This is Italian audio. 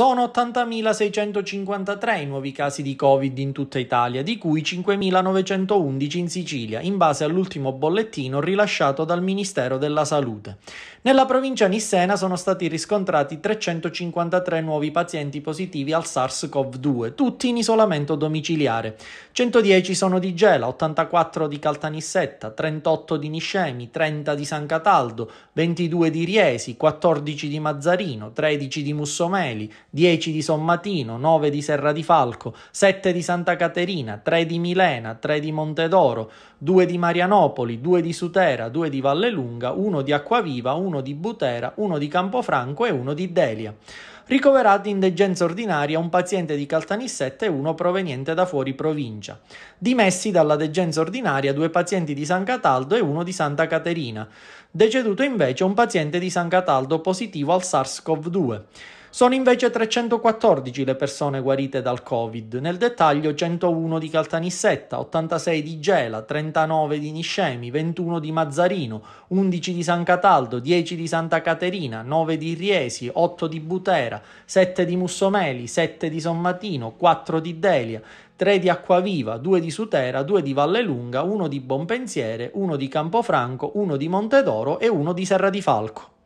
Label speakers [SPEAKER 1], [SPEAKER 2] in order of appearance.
[SPEAKER 1] Sono 80.653 i nuovi casi di Covid in tutta Italia, di cui 5.911 in Sicilia, in base all'ultimo bollettino rilasciato dal Ministero della Salute. Nella provincia nissena sono stati riscontrati 353 nuovi pazienti positivi al SARS-CoV-2, tutti in isolamento domiciliare. 110 sono di Gela, 84 di Caltanissetta, 38 di Niscemi, 30 di San Cataldo, 22 di Riesi, 14 di Mazzarino, 13 di Mussomeli, 10 di Sommatino, 9 di Serra di Falco, 7 di Santa Caterina, 3 di Milena, 3 di Montedoro, 2 di Marianopoli, 2 di Sutera, 2 di Vallelunga, 1 di Acquaviva, 1 di Butera, 1 di Campofranco e 1 di Delia. Ricoverati in degenza ordinaria un paziente di Caltanissette e uno proveniente da fuori provincia. Dimessi dalla degenza ordinaria due pazienti di San Cataldo e uno di Santa Caterina. Deceduto invece un paziente di San Cataldo positivo al SARS-CoV-2. Sono invece 314 le persone guarite dal Covid, nel dettaglio 101 di Caltanissetta, 86 di Gela, 39 di Niscemi, 21 di Mazzarino, 11 di San Cataldo, 10 di Santa Caterina, 9 di Riesi, 8 di Butera, 7 di Mussomeli, 7 di Sommatino, 4 di Delia, 3 di Acquaviva, 2 di Sutera, 2 di Vallelunga, 1 di Bonpensiere, 1 di Campofranco, Franco, 1 di Montedoro e 1 di Serra di Falco.